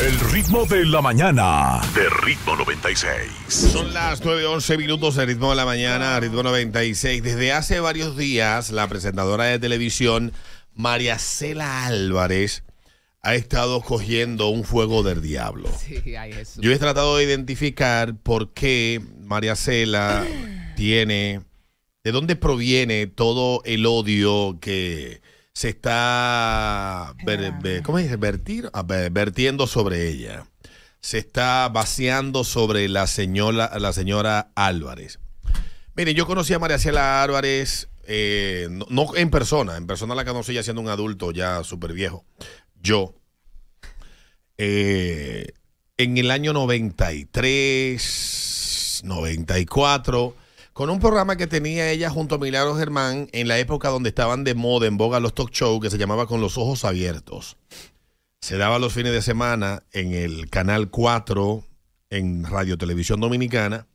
El ritmo de la mañana. De ritmo 96. Son las 9.11 minutos de ritmo de la mañana, ritmo 96. Desde hace varios días, la presentadora de televisión, María Cela Álvarez, ha estado cogiendo un fuego del diablo. Sí, Yo he tratado de identificar por qué María Cela tiene, de dónde proviene todo el odio que se está Vertir, vertiendo sobre ella. Se está vaciando sobre la señora, la señora Álvarez. Mire, yo conocí a María Ciela Álvarez, eh, no, en persona, en persona la conocí ya siendo un adulto, ya súper viejo. Yo. Eh, en el año 93, 94 con un programa que tenía ella junto a Milagro Germán en la época donde estaban de moda en boga los talk show que se llamaba Con los ojos abiertos. Se daba los fines de semana en el canal 4 en Radio Televisión Dominicana.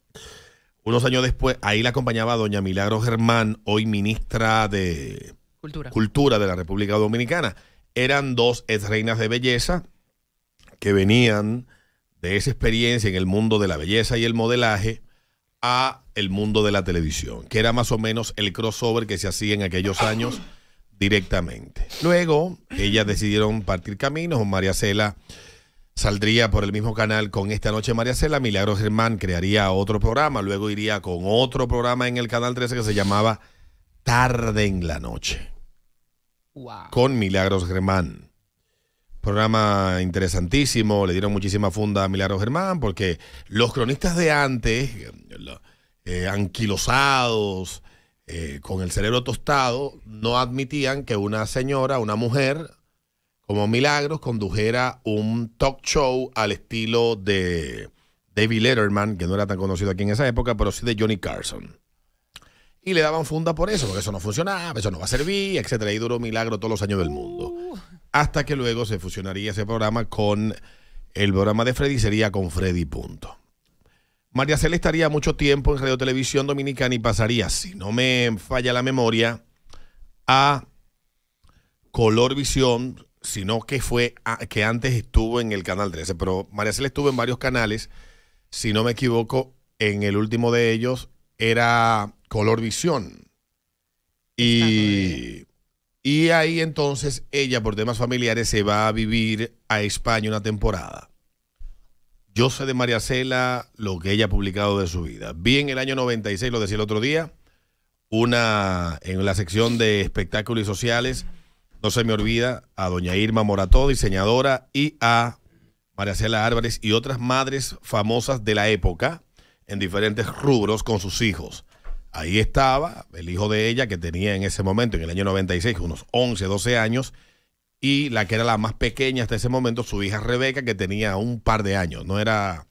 Unos años después, ahí la acompañaba doña Milagro Germán, hoy ministra de Cultura, Cultura de la República Dominicana. Eran dos ex reinas de belleza que venían de esa experiencia en el mundo de la belleza y el modelaje a el mundo de la televisión, que era más o menos el crossover que se hacía en aquellos años directamente. Luego, ellas decidieron partir caminos, María Cela saldría por el mismo canal con Esta Noche María Cela, Milagros Germán crearía otro programa, luego iría con otro programa en el Canal 13 que se llamaba Tarde en la Noche. Con Milagros Germán. Programa interesantísimo, le dieron muchísima funda a Milagro Germán, porque los cronistas de antes, eh, anquilosados, eh, con el cerebro tostado, no admitían que una señora, una mujer, como Milagros, condujera un talk show al estilo de David Letterman, que no era tan conocido aquí en esa época, pero sí de Johnny Carson. Y le daban funda por eso, porque eso no funcionaba, eso no va a servir, etcétera. Y duró Milagro todos los años del mundo. Uh hasta que luego se fusionaría ese programa con el programa de Freddy, sería con Freddy Punto. María Cel estaría mucho tiempo en Radio Televisión Dominicana y pasaría, si no me falla la memoria, a Color Visión, sino que fue que antes estuvo en el canal 13. Pero María Cel estuvo en varios canales, si no me equivoco, en el último de ellos era Color Visión. Y y ahí entonces ella, por temas familiares, se va a vivir a España una temporada. Yo sé de María Cela lo que ella ha publicado de su vida. Vi en el año 96, lo decía el otro día, una en la sección de espectáculos y sociales, no se me olvida, a doña Irma Morató, diseñadora, y a María Cela Álvarez y otras madres famosas de la época en diferentes rubros con sus hijos. Ahí estaba el hijo de ella que tenía en ese momento, en el año 96, unos 11, 12 años, y la que era la más pequeña hasta ese momento, su hija Rebeca, que tenía un par de años. No era,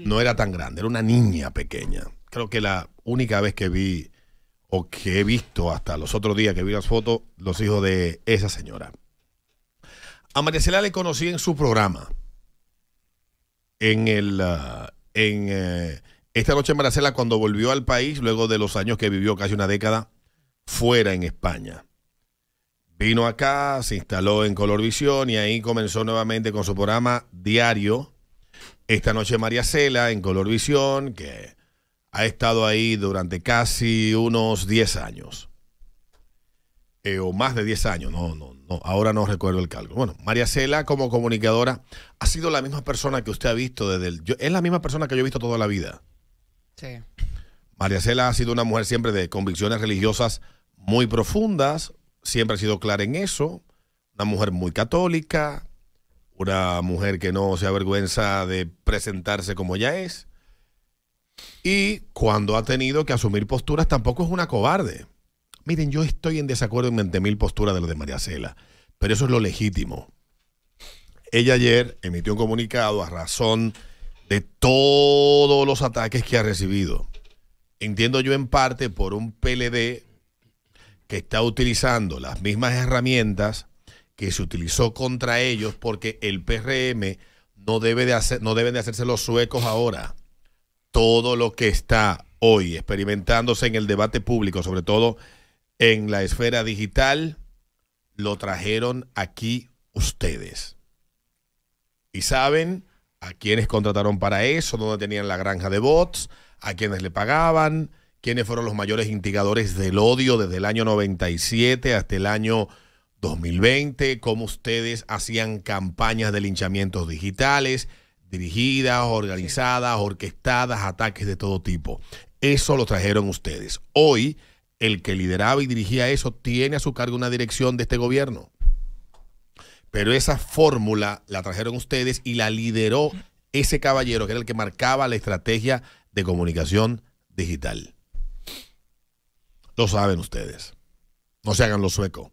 no era tan grande, era una niña pequeña. Creo que la única vez que vi o que he visto hasta los otros días que vi las fotos, los hijos de esa señora. A Maricela le conocí en su programa, en el... Ah, en, eh, esta noche Maracela, cuando volvió al país, luego de los años que vivió casi una década fuera en España. Vino acá, se instaló en Colorvisión y ahí comenzó nuevamente con su programa diario. Esta noche María Cela en Colorvisión, que ha estado ahí durante casi unos 10 años. Eh, o más de 10 años, no, no, no, ahora no recuerdo el cálculo. Bueno, María Cela como comunicadora ha sido la misma persona que usted ha visto desde el... es la misma persona que yo he visto toda la vida. Sí. María Cela ha sido una mujer siempre de convicciones religiosas muy profundas, siempre ha sido clara en eso, una mujer muy católica, una mujer que no se avergüenza de presentarse como ella es. Y cuando ha tenido que asumir posturas, tampoco es una cobarde. Miren, yo estoy en desacuerdo en 20.000 posturas de lo de María Cela, pero eso es lo legítimo. Ella ayer emitió un comunicado a razón de todos los ataques que ha recibido. Entiendo yo en parte por un PLD que está utilizando las mismas herramientas que se utilizó contra ellos porque el PRM no, debe de hacer, no deben de hacerse los suecos ahora. Todo lo que está hoy experimentándose en el debate público, sobre todo en la esfera digital, lo trajeron aquí ustedes. Y saben a quiénes contrataron para eso, dónde tenían la granja de bots, a quiénes le pagaban, quiénes fueron los mayores instigadores del odio desde el año 97 hasta el año 2020, cómo ustedes hacían campañas de linchamientos digitales, dirigidas, organizadas, orquestadas, ataques de todo tipo. Eso lo trajeron ustedes. Hoy, el que lideraba y dirigía eso tiene a su cargo una dirección de este gobierno. Pero esa fórmula la trajeron ustedes y la lideró ese caballero que era el que marcaba la estrategia de comunicación digital. Lo saben ustedes. No se hagan lo sueco.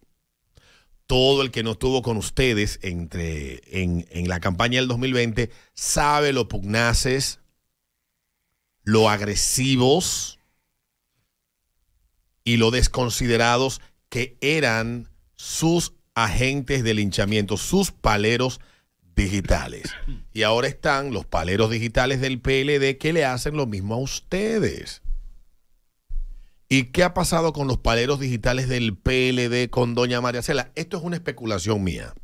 Todo el que no estuvo con ustedes entre, en, en la campaña del 2020 sabe lo pugnaces, lo agresivos y lo desconsiderados que eran sus agentes del linchamiento, sus paleros digitales. Y ahora están los paleros digitales del PLD que le hacen lo mismo a ustedes. ¿Y qué ha pasado con los paleros digitales del PLD con doña María Cela? Esto es una especulación mía.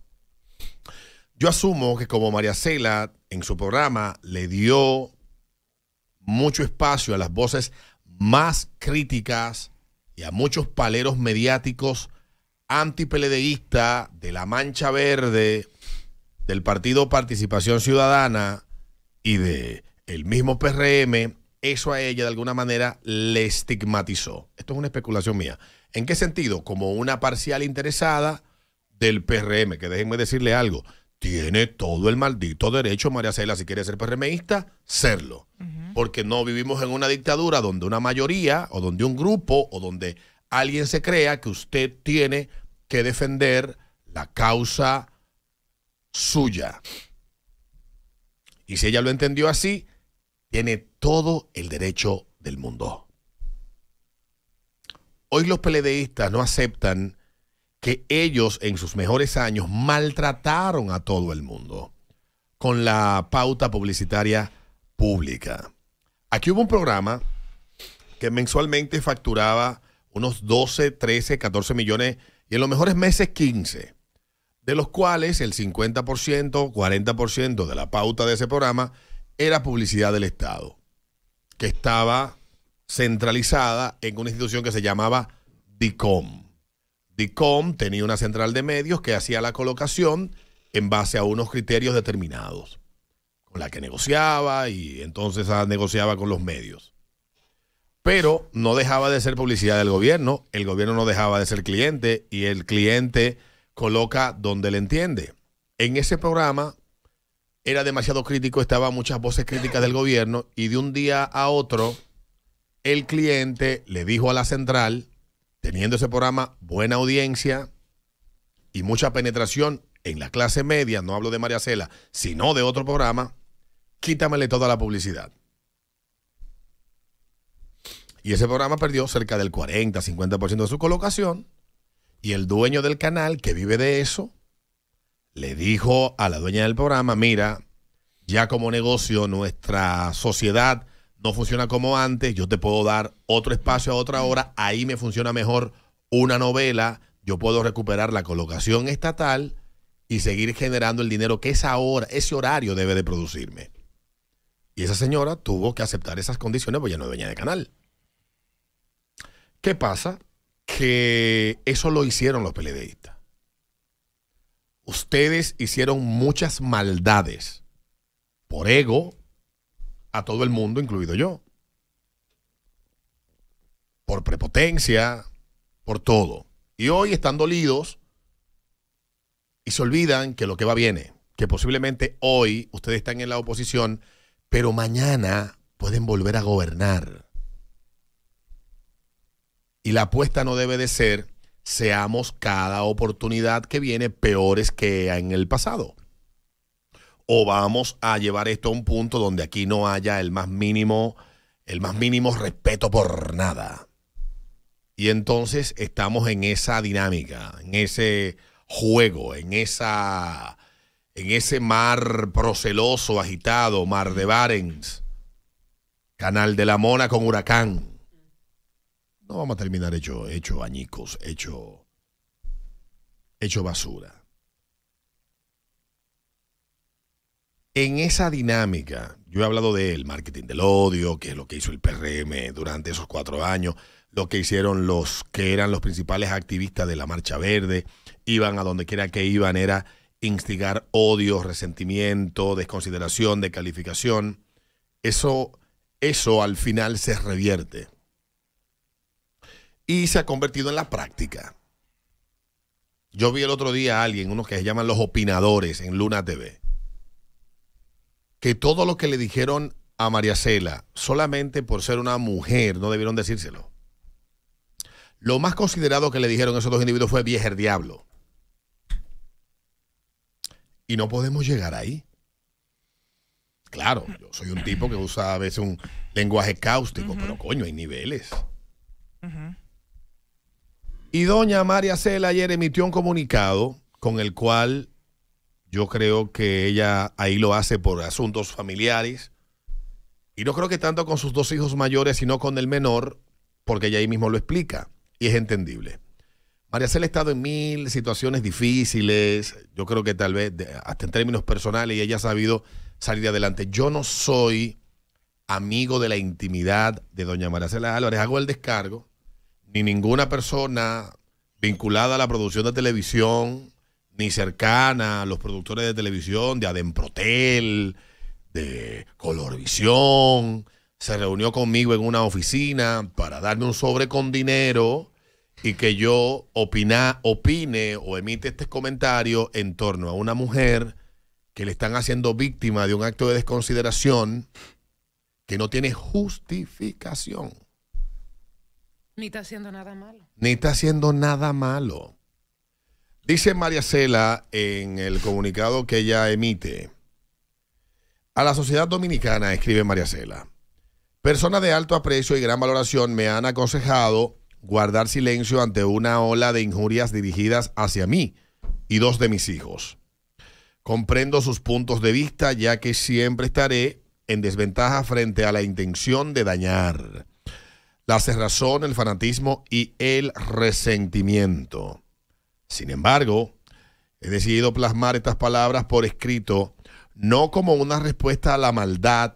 Yo asumo que como María Cela en su programa le dio mucho espacio a las voces más críticas y a muchos paleros mediáticos antipeledeísta de la Mancha Verde, del partido Participación Ciudadana y de el mismo PRM, eso a ella de alguna manera le estigmatizó. Esto es una especulación mía. ¿En qué sentido? Como una parcial interesada del PRM, que déjenme decirle algo, tiene todo el maldito derecho, María Cela, si quiere ser PRMista, serlo. Porque no vivimos en una dictadura donde una mayoría o donde un grupo o donde alguien se crea que usted tiene que defender la causa suya. Y si ella lo entendió así, tiene todo el derecho del mundo. Hoy los peledeístas no aceptan que ellos en sus mejores años maltrataron a todo el mundo con la pauta publicitaria pública. Aquí hubo un programa que mensualmente facturaba unos 12, 13, 14 millones y en los mejores meses 15, de los cuales el 50%, 40% de la pauta de ese programa era publicidad del Estado, que estaba centralizada en una institución que se llamaba DICOM. DICOM tenía una central de medios que hacía la colocación en base a unos criterios determinados, con la que negociaba y entonces ah, negociaba con los medios pero no dejaba de ser publicidad del gobierno, el gobierno no dejaba de ser cliente y el cliente coloca donde le entiende. En ese programa era demasiado crítico, estaban muchas voces críticas del gobierno y de un día a otro el cliente le dijo a la central, teniendo ese programa buena audiencia y mucha penetración en la clase media, no hablo de María Cela, sino de otro programa, quítamele toda la publicidad. Y ese programa perdió cerca del 40, 50% de su colocación. Y el dueño del canal, que vive de eso, le dijo a la dueña del programa, mira, ya como negocio nuestra sociedad no funciona como antes, yo te puedo dar otro espacio a otra hora, ahí me funciona mejor una novela, yo puedo recuperar la colocación estatal y seguir generando el dinero que esa hora, ese horario debe de producirme. Y esa señora tuvo que aceptar esas condiciones porque ya no es dueña del canal. ¿Qué pasa? Que eso lo hicieron los peledeístas. Ustedes hicieron muchas maldades por ego a todo el mundo, incluido yo. Por prepotencia, por todo. Y hoy están dolidos y se olvidan que lo que va viene, que posiblemente hoy ustedes están en la oposición, pero mañana pueden volver a gobernar. Y la apuesta no debe de ser seamos cada oportunidad que viene peores que en el pasado. O vamos a llevar esto a un punto donde aquí no haya el más mínimo, el más mínimo respeto por nada. Y entonces estamos en esa dinámica, en ese juego, en esa en ese mar proceloso, agitado, mar de Barents, canal de la Mona con huracán no vamos a terminar hecho, hecho añicos, hecho, hecho basura. En esa dinámica, yo he hablado del marketing del odio, que es lo que hizo el PRM durante esos cuatro años, lo que hicieron los que eran los principales activistas de la Marcha Verde, iban a donde quiera que iban, era instigar odio, resentimiento, desconsideración, descalificación. Eso, eso al final se revierte y se ha convertido en la práctica. Yo vi el otro día a alguien, unos que se llaman los opinadores en Luna TV, que todo lo que le dijeron a María Cela, solamente por ser una mujer, no debieron decírselo. Lo más considerado que le dijeron esos dos individuos fue viejer el diablo. Y no podemos llegar ahí. Claro, yo soy un tipo que usa a veces un lenguaje cáustico, pero coño, hay niveles. Ajá. Y doña María Cela ayer emitió un comunicado con el cual yo creo que ella ahí lo hace por asuntos familiares. Y no creo que tanto con sus dos hijos mayores, sino con el menor, porque ella ahí mismo lo explica y es entendible. María Cela ha estado en mil situaciones difíciles, yo creo que tal vez hasta en términos personales y ella ha sabido salir adelante. Yo no soy amigo de la intimidad de doña María Cela les hago el descargo, ni ninguna persona vinculada a la producción de televisión, ni cercana a los productores de televisión, de Ademprotel, de Colorvisión, se reunió conmigo en una oficina para darme un sobre con dinero y que yo opina, opine o emite este comentario en torno a una mujer que le están haciendo víctima de un acto de desconsideración que no tiene justificación. Ni está haciendo nada malo. Ni está haciendo nada malo. Dice María Cela en el comunicado que ella emite. A la sociedad dominicana, escribe María Cela, personas de alto aprecio y gran valoración me han aconsejado guardar silencio ante una ola de injurias dirigidas hacia mí y dos de mis hijos. Comprendo sus puntos de vista ya que siempre estaré en desventaja frente a la intención de dañar la cerrazón, el fanatismo y el resentimiento. Sin embargo, he decidido plasmar estas palabras por escrito, no como una respuesta a la maldad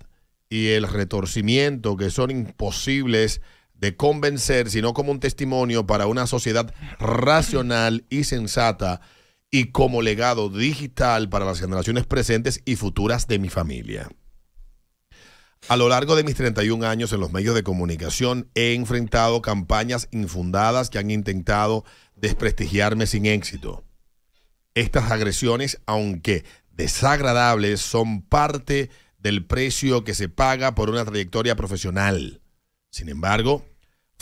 y el retorcimiento que son imposibles de convencer, sino como un testimonio para una sociedad racional y sensata y como legado digital para las generaciones presentes y futuras de mi familia. A lo largo de mis 31 años en los medios de comunicación he enfrentado campañas infundadas que han intentado desprestigiarme sin éxito. Estas agresiones, aunque desagradables, son parte del precio que se paga por una trayectoria profesional. Sin embargo,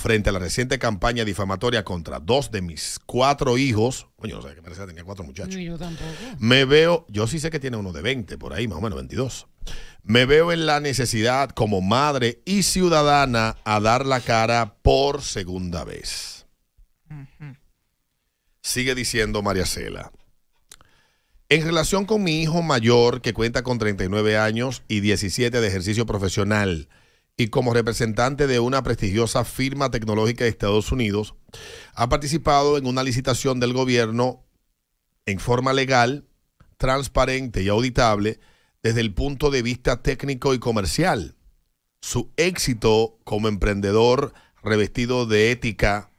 frente a la reciente campaña difamatoria contra dos de mis cuatro hijos. Coño, no sé qué parecía, tenía cuatro muchachos. Me veo, yo sí sé que tiene uno de 20, por ahí, más o menos 22. Me veo en la necesidad como madre y ciudadana a dar la cara por segunda vez. Sigue diciendo María Cela. En relación con mi hijo mayor, que cuenta con 39 años y 17 de ejercicio profesional, y como representante de una prestigiosa firma tecnológica de Estados Unidos, ha participado en una licitación del gobierno en forma legal, transparente y auditable desde el punto de vista técnico y comercial. Su éxito como emprendedor revestido de ética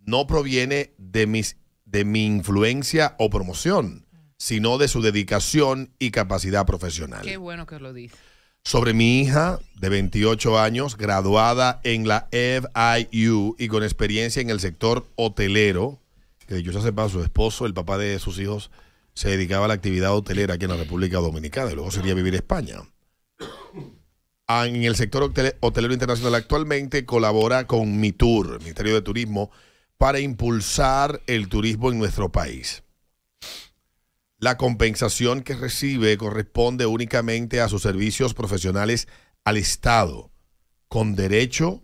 no proviene de, mis, de mi influencia o promoción, sino de su dedicación y capacidad profesional. Qué bueno que lo dice sobre mi hija de 28 años, graduada en la FIU y con experiencia en el sector hotelero, que yo ya sepa, su esposo, el papá de sus hijos, se dedicaba a la actividad hotelera aquí en la República Dominicana y luego sería vivir España. Ah, en el sector hotelero internacional actualmente colabora con MITUR, Ministerio de Turismo, para impulsar el turismo en nuestro país. La compensación que recibe corresponde únicamente a sus servicios profesionales al Estado, con derecho,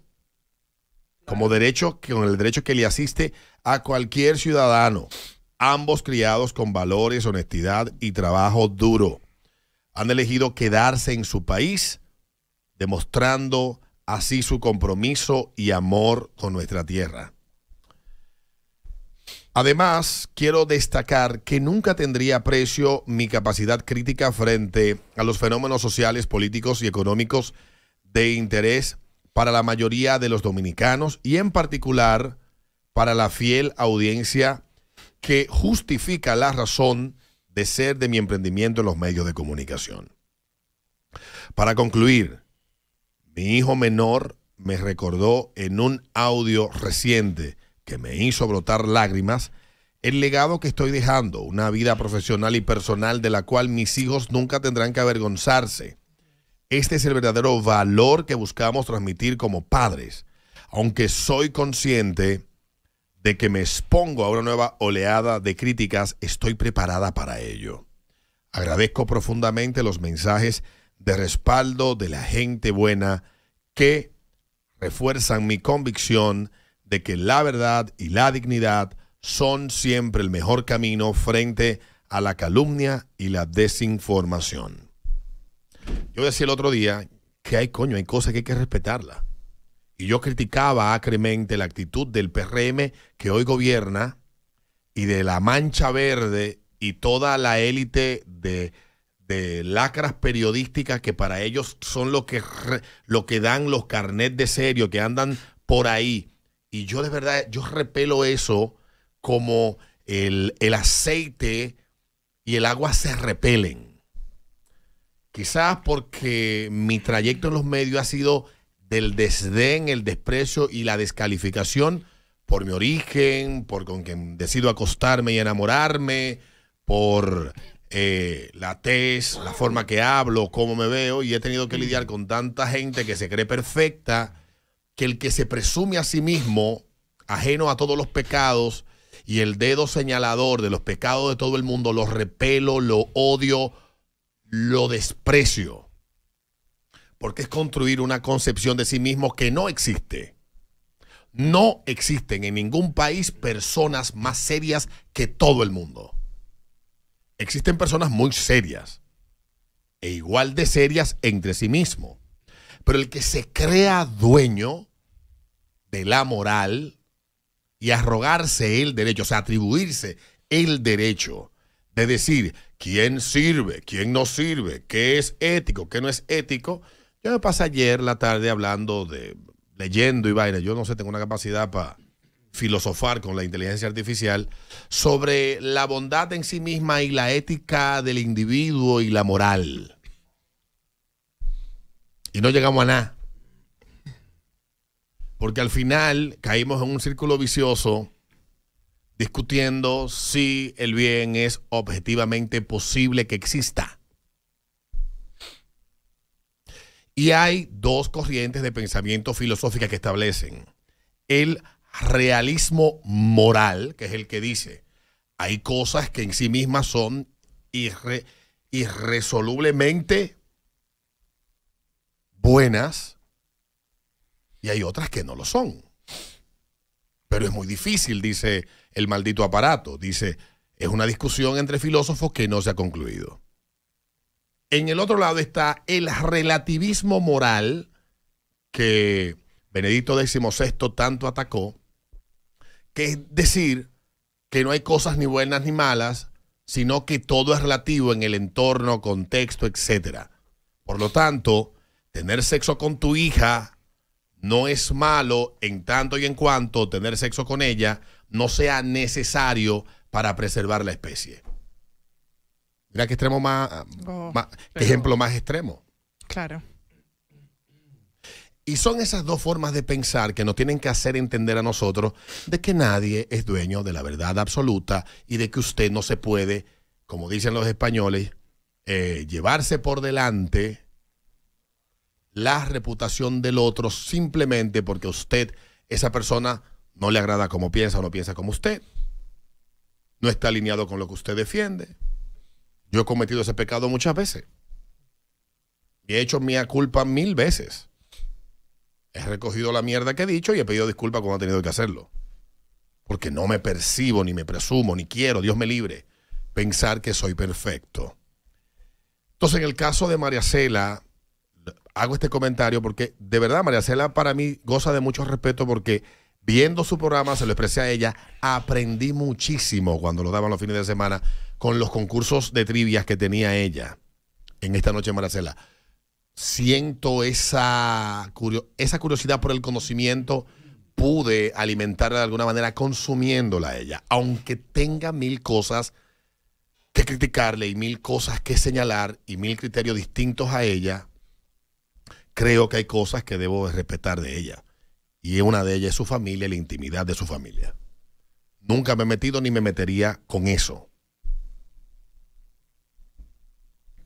como derecho, con el derecho que le asiste a cualquier ciudadano, ambos criados con valores, honestidad y trabajo duro. Han elegido quedarse en su país, demostrando así su compromiso y amor con nuestra tierra. Además, quiero destacar que nunca tendría precio mi capacidad crítica frente a los fenómenos sociales, políticos y económicos de interés para la mayoría de los dominicanos y en particular para la fiel audiencia que justifica la razón de ser de mi emprendimiento en los medios de comunicación. Para concluir, mi hijo menor me recordó en un audio reciente que me hizo brotar lágrimas, el legado que estoy dejando, una vida profesional y personal de la cual mis hijos nunca tendrán que avergonzarse. Este es el verdadero valor que buscamos transmitir como padres, aunque soy consciente de que me expongo a una nueva oleada de críticas, estoy preparada para ello. Agradezco profundamente los mensajes de respaldo de la gente buena que refuerzan mi convicción de que la verdad y la dignidad son siempre el mejor camino frente a la calumnia y la desinformación. Yo decía el otro día que hay coño, hay cosas que hay que respetarlas. Y yo criticaba acremente la actitud del PRM que hoy gobierna y de la mancha verde y toda la élite de, lacras periodísticas que para ellos son lo que, lo que dan los carnets de serio, que andan por ahí y yo de verdad, yo repelo eso como el, aceite y el agua se repelen. Quizás porque mi trayecto en los medios ha sido del desdén, el desprecio y la descalificación por mi origen, por con quien decido acostarme y enamorarme, por eh, la tez, la forma que hablo, cómo me veo, y he tenido que lidiar con tanta gente que se cree perfecta que el que se presume a sí mismo, ajeno a todos los pecados, y el dedo señalador de los pecados de todo el mundo, lo repelo, lo odio, lo desprecio. Porque es construir una concepción de sí mismo que no existe. No existen en ningún país personas más serias que todo el mundo. Existen personas muy serias e igual de serias entre sí mismo. Pero el que se crea dueño de la moral y arrogarse el derecho, o sea, atribuirse el derecho de decir quién sirve, quién no sirve, qué es ético, qué no es ético. Yo me pasé ayer la tarde hablando de, leyendo y vaina, yo no sé, tengo una capacidad para filosofar con la inteligencia artificial sobre la bondad en sí misma y la ética del individuo y la moral y no llegamos a nada. Porque al final caímos en un círculo vicioso discutiendo si el bien es objetivamente posible que exista. Y hay dos corrientes de pensamiento filosófica que establecen. El realismo moral, que es el que dice, hay cosas que en sí mismas son irresolublemente buenas y hay otras que no lo son. Pero es muy difícil, dice el maldito aparato. Dice, es una discusión entre filósofos que no se ha concluido. En el otro lado está el relativismo moral que Benedicto XVI tanto atacó, que es decir que no hay cosas ni buenas ni malas, sino que todo es relativo en el entorno, contexto, etc. Por lo tanto, tener sexo con tu hija no es malo en tanto y en cuanto tener sexo con ella no sea necesario para preservar la especie. Mira qué extremo más, ejemplo más extremo. Claro. Y son esas dos formas de pensar que nos tienen que hacer entender a nosotros de que nadie es dueño de la verdad absoluta y de que usted no se puede, como dicen los españoles, eh, llevarse por delante la reputación del otro simplemente porque usted, esa persona, no le agrada como piensa o no piensa como usted. No está alineado con lo que usted defiende. Yo he cometido ese pecado muchas veces. Y he hecho mía culpa mil veces. He recogido la mierda que he dicho y he pedido disculpas cuando he tenido que hacerlo. Porque no me percibo, ni me presumo, ni quiero, Dios me libre, pensar que soy perfecto. Entonces, en el caso de María Cela, hago este comentario porque de verdad María para mí goza de mucho respeto porque viendo su programa, se lo expresé a ella, aprendí muchísimo cuando lo daban los fines de semana con los concursos de trivias que tenía ella en esta noche Maracela. Siento esa, esa curiosidad por el conocimiento, pude alimentarla de alguna manera consumiéndola a ella, aunque tenga mil cosas que criticarle y mil cosas que señalar y mil criterios distintos a ella, creo que hay cosas que debo respetar de ella. Y una de ellas es su familia, la intimidad de su familia. Nunca me he metido ni me metería con eso.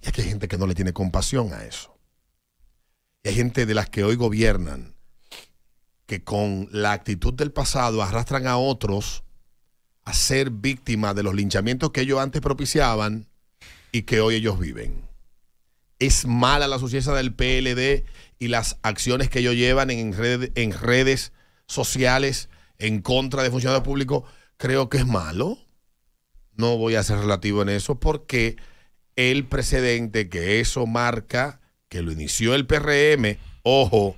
Y aquí hay gente que no le tiene compasión a eso. Y hay gente de las que hoy gobiernan que con la actitud del pasado arrastran a otros a ser víctimas de los linchamientos que ellos antes propiciaban y que hoy ellos viven es mala la suciedad del PLD y las acciones que ellos llevan en, en redes sociales en contra de funcionarios públicos, creo que es malo. No voy a ser relativo en eso porque el precedente que eso marca, que lo inició el PRM, ojo,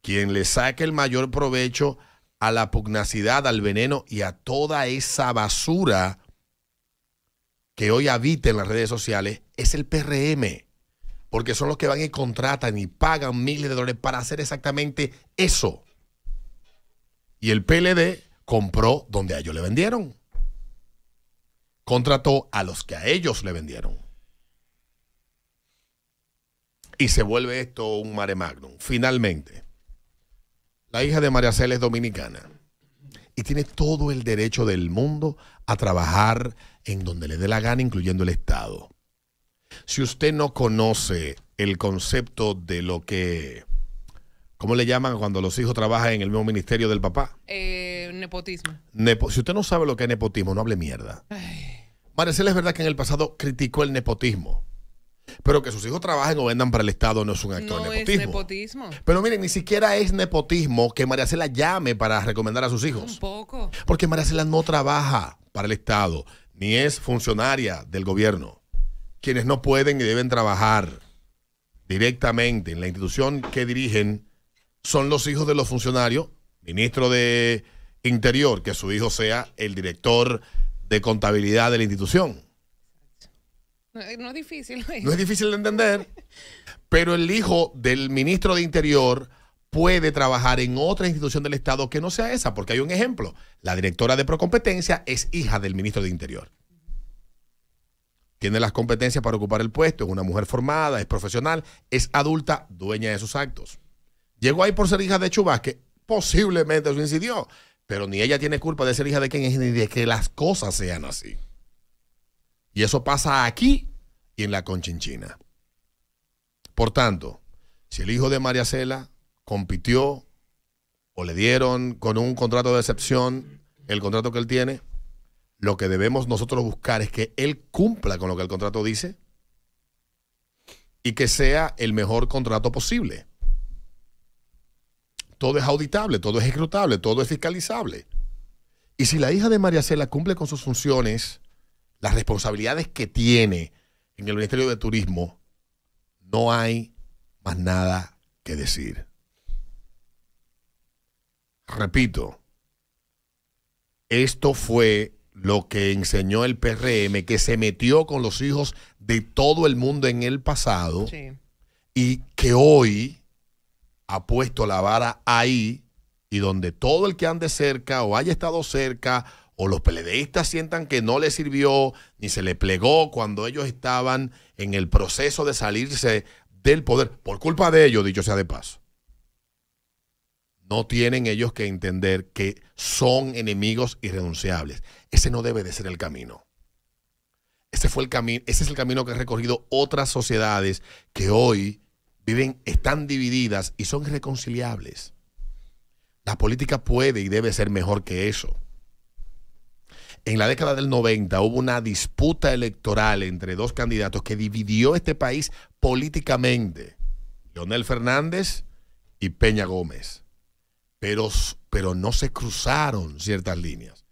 quien le saque el mayor provecho a la pugnacidad, al veneno y a toda esa basura que hoy habita en las redes sociales es el PRM porque son los que van y contratan y pagan miles de dólares para hacer exactamente eso. Y el PLD compró donde a ellos le vendieron. Contrató a los que a ellos le vendieron. Y se vuelve esto un mare magnum. Finalmente, la hija de María Cel es dominicana y tiene todo el derecho del mundo a trabajar en donde le dé la gana, incluyendo el Estado. Si usted no conoce el concepto de lo que... ¿Cómo le llaman cuando los hijos trabajan en el mismo ministerio del papá? Eh, nepotismo. si usted no sabe lo que es nepotismo, no hable mierda. Maricela es verdad que en el pasado criticó el nepotismo. Pero que sus hijos trabajen o vendan para el Estado no es un acto de nepotismo. Es nepotismo. Pero miren, ni siquiera es nepotismo que Cela llame para recomendar a sus hijos. Un poco. Porque Cela no trabaja para el Estado, ni es funcionaria del gobierno quienes no pueden y deben trabajar directamente en la institución que dirigen son los hijos de los funcionarios, ministro de Interior, que su hijo sea el director de contabilidad de la institución. No, eh, es difícil. no es difícil de entender, pero el hijo del ministro de Interior puede trabajar en otra institución del Estado que no sea esa, porque hay un ejemplo. La directora de Procompetencia es hija del ministro de Interior tiene las competencias para ocupar el puesto, es una mujer formada, es profesional, es adulta, dueña de sus actos. Llegó ahí por ser hija de que posiblemente eso incidió, pero ni ella tiene culpa de ser hija de quien es, ni de que las cosas sean así. Y eso pasa aquí y en la Conchinchina. Por tanto, si el hijo de María Cela compitió o le dieron con un contrato de excepción el contrato que él tiene, lo que debemos nosotros buscar es que él cumpla con lo que el contrato dice y que sea el mejor contrato posible. Todo es auditable, todo es ejecutable, todo es fiscalizable. Y si la hija de María Cela cumple con sus funciones, las responsabilidades que tiene en el Ministerio de Turismo, no hay más nada que decir. Repito, esto fue lo que enseñó el PRM, que se metió con los hijos de todo el mundo en el pasado y que hoy ha puesto la vara ahí y donde todo el que ande cerca o haya estado cerca o los peledeístas sientan que no le sirvió ni se le plegó cuando ellos estaban en el proceso de salirse del poder, por culpa de ellos, dicho sea de paso no tienen ellos que entender que son enemigos irrenunciables. Ese no debe de ser el camino. Ese, fue el camino, ese es el camino que han recorrido otras sociedades que hoy viven, están divididas y son irreconciliables. La política puede y debe ser mejor que eso. En la década del 90 hubo una disputa electoral entre dos candidatos que dividió este país políticamente. Leonel Fernández y Peña Gómez pero, pero no se cruzaron ciertas líneas.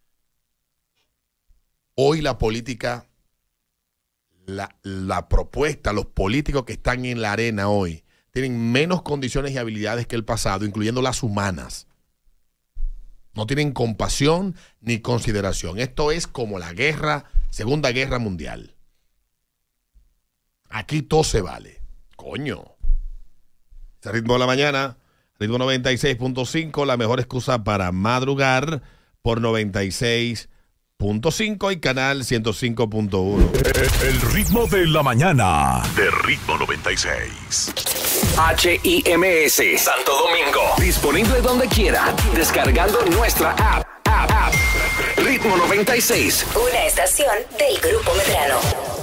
Hoy la política, la, propuesta, los políticos que están en la arena hoy, tienen menos condiciones y habilidades que el pasado, incluyendo las humanas. No tienen compasión ni consideración. Esto es como la guerra, Segunda Guerra Mundial. Aquí todo se vale. Coño. Se ritmo de la mañana. Ritmo 96.5, la mejor excusa para madrugar por 96.5 y canal 105.1. El ritmo de la mañana de ritmo 96. HIMS Santo Domingo. Disponible donde quiera. Descargando nuestra app. app, Ritmo 96. Una estación del Grupo Medrano.